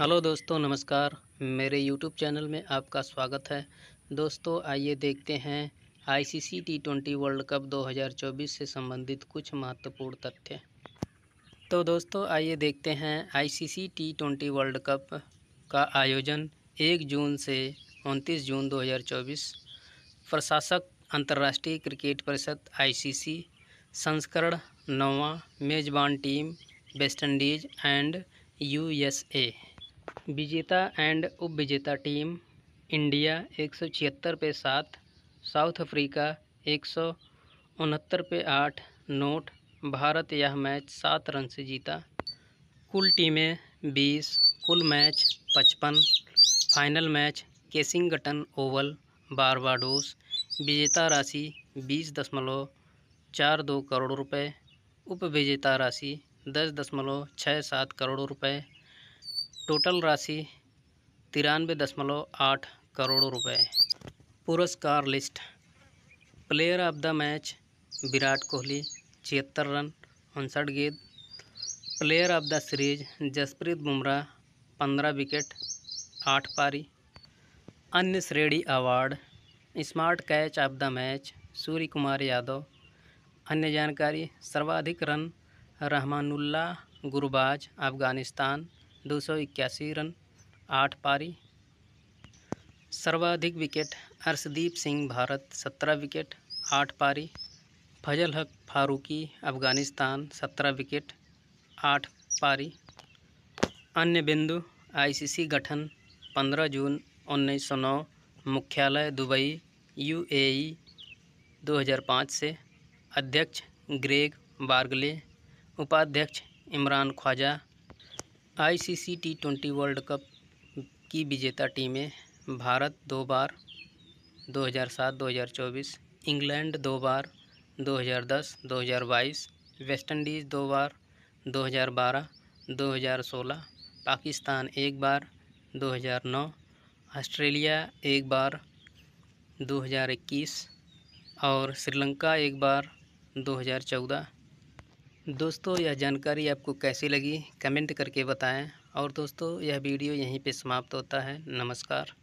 hello दोस्तों नमस्कार मेरे यूट्यूब चैनल में आपका स्वागत है दोस्तों आइए देखते हैं ICC T twenty World Cup 2024 से संबंधित कुछ महत्वपूर्ण तथ्य तो दोस्तों आइए देखते हैं ICC T twenty World Cup का आयोजन 1 जून से 29 जून 2024 प्रशासक अंतर्राष्ट्रीय क्रिकेट परिषद आईसीसी संस्करण नौवा मेजबान टीम वेस्टइंडीज एंड यूएसए विजेता एंड उप विजेता टीम इंडिया एक सौ छिहत्तर पे सात साउथ अफ्रीका एक सौ उनहत्तर पे आठ नोट भारत यह मैच सात रन से जीता कुल टीमें बीस कुल मैच पचपन final match Kensington Oval Barbados विजेता राशि बीस दशमलव चार दो करोड़ रुपए विजेता राशि दस दशमलव छः सात करोड़ रुपए टोटल राशि तिरानवे दशमलव आठ करोड़ रुपए पुरस्कार list player of the match Virat Kohli छिहत्तर रन उनसठ गेंद player of the series Jasprit Bumrah पंद्रह विकेट आठ पारी अन्य श्रेणी award smart catch of the match Surya Kumar Yadav अन्य जानकारी सर्वाधिक रन रहमानुल्ला गुरबाज अफगानिस्तान दो सौ इक्यासी रन आठ पारी सर्वाधिक विकेट अर्शदीप सिंह भारत सत्रह विकेट आठ पारी फजल हक फारूकी अफ़गानिस्तान सत्रह विकेट आठ पारी अन्य बिंदु आईसीसी गठन पंद्रह जून उन्नीस सौ नौ मुख्यालय दुबई यूएई 2005 से अध्यक्ष ग्रेग बार्गले उपाध्यक्ष Imran Khwaja ICC T twenty World Cup की विजेता टीमें भारत दो बार 2007, 2024, इंग्लैंड दो बार 2010, 2022, इंडीज़ दो बार 2012, 2016, पाकिस्तान एक बार 2009, ऑस्ट्रेलिया एक बार 2021 और श्रीलंका एक बार 2014 दोस्तों यह जानकारी आपको कैसी लगी कमेंट करके बताएं और दोस्तों यह वीडियो यहीं पे समाप्त होता है नमस्कार